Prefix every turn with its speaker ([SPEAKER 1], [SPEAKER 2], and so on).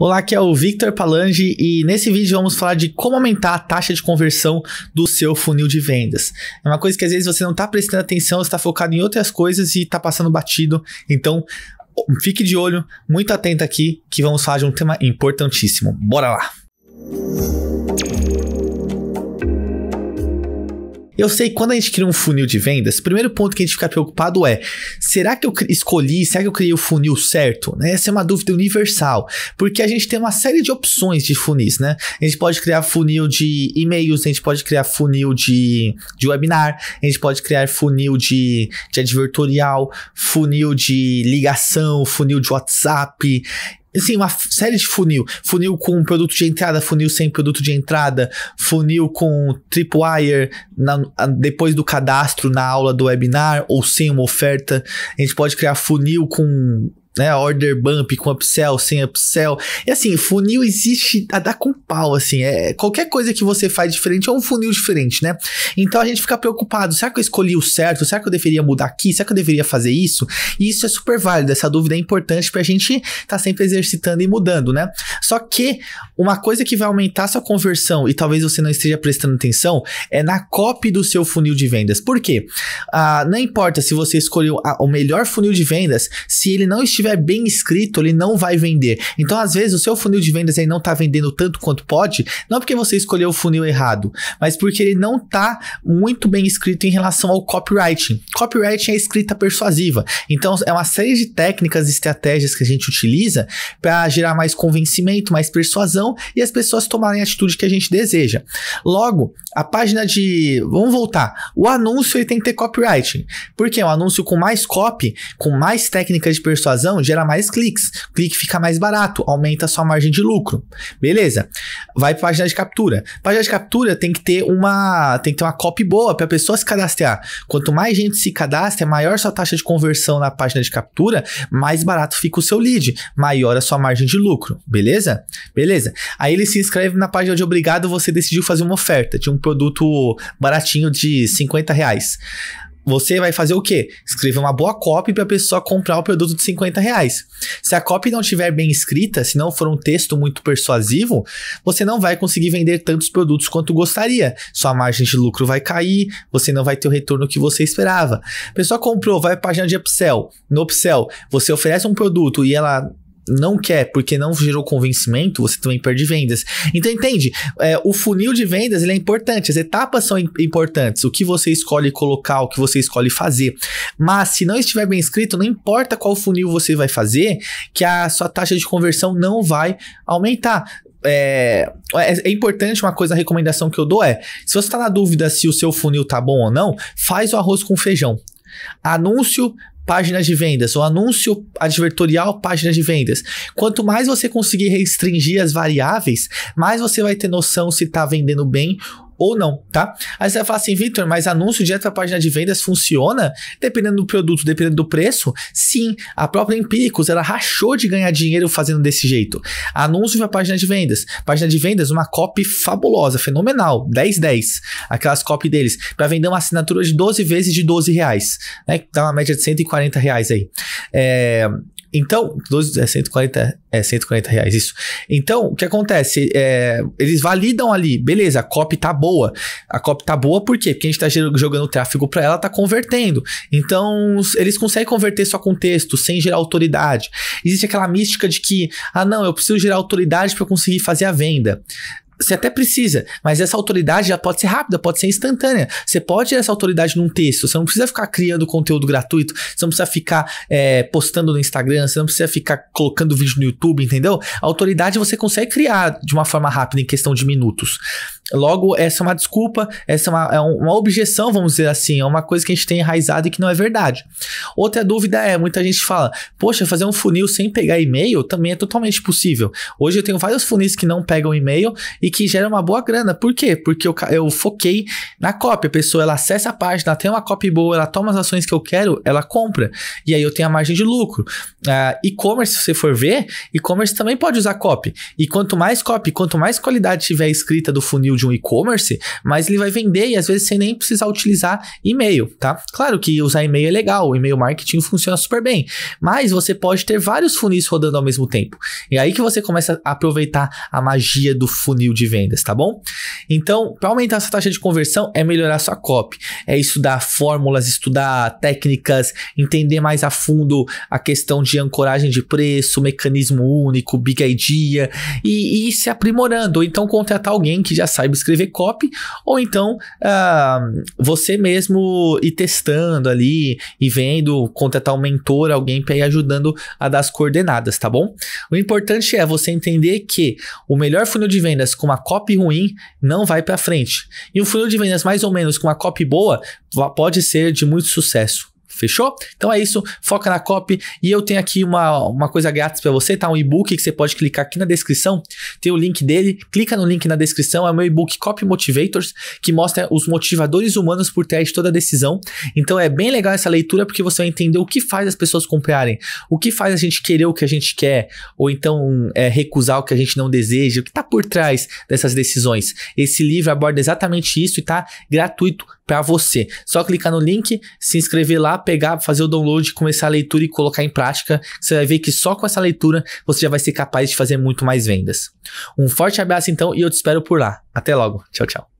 [SPEAKER 1] Olá, aqui é o Victor Palange e nesse vídeo vamos falar de como aumentar a taxa de conversão do seu funil de vendas. É uma coisa que às vezes você não está prestando atenção, está focado em outras coisas e está passando batido. Então, fique de olho, muito atento aqui, que vamos falar de um tema importantíssimo. Bora lá! Eu sei que quando a gente cria um funil de vendas, o primeiro ponto que a gente fica preocupado é: será que eu escolhi, será que eu criei o funil certo? Né? Essa é uma dúvida universal, porque a gente tem uma série de opções de funis, né? A gente pode criar funil de e-mails, a gente pode criar funil de, de webinar, a gente pode criar funil de, de advertorial, funil de ligação, funil de WhatsApp assim, uma série de funil. Funil com produto de entrada, funil sem produto de entrada, funil com tripwire na, depois do cadastro na aula do webinar ou sem uma oferta. A gente pode criar funil com né? Order bump com upsell, sem upsell. E assim, funil existe a dar com pau, assim. É, qualquer coisa que você faz diferente é um funil diferente, né? Então a gente fica preocupado. Será que eu escolhi o certo? Será que eu deveria mudar aqui? Será que eu deveria fazer isso? E isso é super válido. Essa dúvida é importante pra gente estar tá sempre exercitando e mudando, né? Só que uma coisa que vai aumentar sua conversão e talvez você não esteja prestando atenção é na copy do seu funil de vendas. Por quê? Ah, não importa se você escolheu a, o melhor funil de vendas, se ele não estiver tiver bem escrito, ele não vai vender. Então, às vezes, o seu funil de vendas aí não está vendendo tanto quanto pode, não porque você escolheu o funil errado, mas porque ele não está muito bem escrito em relação ao copywriting. Copywriting é escrita persuasiva. Então, é uma série de técnicas e estratégias que a gente utiliza para gerar mais convencimento, mais persuasão e as pessoas tomarem a atitude que a gente deseja. Logo, a página de. Vamos voltar. O anúncio ele tem que ter copyright. Porque um anúncio com mais copy, com mais técnica de persuasão, gera mais cliques. O clique fica mais barato, aumenta a sua margem de lucro. Beleza. Vai para página de captura. Página de captura tem que ter uma. Tem que ter uma copy boa para a pessoa se cadastrar. Quanto mais gente se cadastra, é maior sua taxa de conversão na página de captura, mais barato fica o seu lead, maior a sua margem de lucro. Beleza? Beleza. Aí ele se inscreve na página de obrigado, você decidiu fazer uma oferta de um produto baratinho de 50 reais. Você vai fazer o quê? Escrever uma boa copy para a pessoa comprar o produto de 50 reais. Se a copy não estiver bem escrita, se não for um texto muito persuasivo, você não vai conseguir vender tantos produtos quanto gostaria. Sua margem de lucro vai cair, você não vai ter o retorno que você esperava. A pessoa comprou, vai para a página de upsell. No upsell, você oferece um produto e ela não quer porque não gerou convencimento, você também perde vendas. Então, entende? É, o funil de vendas ele é importante, as etapas são importantes, o que você escolhe colocar, o que você escolhe fazer. Mas se não estiver bem escrito, não importa qual funil você vai fazer, que a sua taxa de conversão não vai aumentar. É, é, é, importante uma coisa, a recomendação que eu dou é: se você está na dúvida se o seu funil tá bom ou não, faz o arroz com feijão. Anúncio, páginas de vendas, o anúncio advertorial, páginas de vendas. Quanto mais você conseguir restringir as variáveis, mais você vai ter noção se está vendendo bem ou não, tá? Aí você vai falar assim, Victor, mas anúncio direto para página de vendas funciona? Dependendo do produto, dependendo do preço? Sim, a própria Empíricos, ela rachou de ganhar dinheiro fazendo desse jeito. Anúncio para página de vendas. Página de vendas, uma copy fabulosa, fenomenal, 10-10. Aquelas copy deles, para vender uma assinatura de 12 vezes de 12 reais, né? Dá uma média de 140 reais aí. É, então, 12 é 140, é 140 reais, isso. Então, o que acontece? É, eles validam ali, beleza, a copy tá boa. A copy tá boa por quê? Porque a gente tá jogando tráfego para ela, tá convertendo. Então, eles conseguem converter só com texto, sem gerar autoridade. Existe aquela mística de que, ah, não, eu preciso gerar autoridade para conseguir fazer a venda. Você até precisa, mas essa autoridade já pode ser rápida, pode ser instantânea. Você pode ter essa autoridade num texto, você não precisa ficar criando conteúdo gratuito, você não precisa ficar é, postando no Instagram, você não precisa ficar colocando vídeo no YouTube, entendeu? A autoridade você consegue criar de uma forma rápida, em questão de minutos. Logo, essa é uma desculpa, essa é uma, é uma objeção, vamos dizer assim, é uma coisa que a gente tem enraizado e que não é verdade. Outra dúvida é, muita gente fala, poxa, fazer um funil sem pegar e-mail também é totalmente possível. Hoje eu tenho vários funis que não pegam e-mail e que geram uma boa grana. Por quê? Porque eu, eu foquei na cópia. A pessoa, ela acessa a página, tem uma cópia boa, ela toma as ações que eu quero, ela compra. E aí eu tenho a margem de lucro. Uh, e-commerce, se você for ver, e-commerce também pode usar copy. E quanto mais copy, quanto mais qualidade tiver escrita do funil de um e-commerce, mas ele vai vender e às vezes sem nem precisar utilizar e-mail, tá? Claro que usar e-mail é legal, o e-mail marketing funciona super bem, mas você pode ter vários funis rodando ao mesmo tempo. E aí que você começa a aproveitar a magia do funil de vendas, tá bom? Então, para aumentar essa taxa de conversão é melhorar sua copy, é estudar fórmulas, estudar técnicas, entender mais a fundo a questão de ancoragem de preço, mecanismo único, big idea e, e ir se aprimorando, ou então contratar alguém que já saiba saiba escrever copy, ou então uh, você mesmo ir testando ali e vendo, contratar um mentor, alguém para ir ajudando a dar as coordenadas, tá bom? O importante é você entender que o melhor funil de vendas com uma copy ruim não vai para frente. E um funil de vendas mais ou menos com uma copy boa pode ser de muito sucesso. Fechou? Então é isso, foca na copy. E eu tenho aqui uma, uma coisa grátis para você, tá? Um e-book que você pode clicar aqui na descrição, tem o link dele. Clica no link na descrição, é o meu e-book Copy Motivators, que mostra os motivadores humanos por trás de toda decisão. Então é bem legal essa leitura porque você vai entender o que faz as pessoas comprarem, o que faz a gente querer o que a gente quer, ou então é, recusar o que a gente não deseja, o que tá por trás dessas decisões. Esse livro aborda exatamente isso e tá gratuito para você. Só clicar no link, se inscrever lá pegar, fazer o download, começar a leitura e colocar em prática. Você vai ver que só com essa leitura você já vai ser capaz de fazer muito mais vendas. Um forte abraço então e eu te espero por lá. Até logo. Tchau, tchau.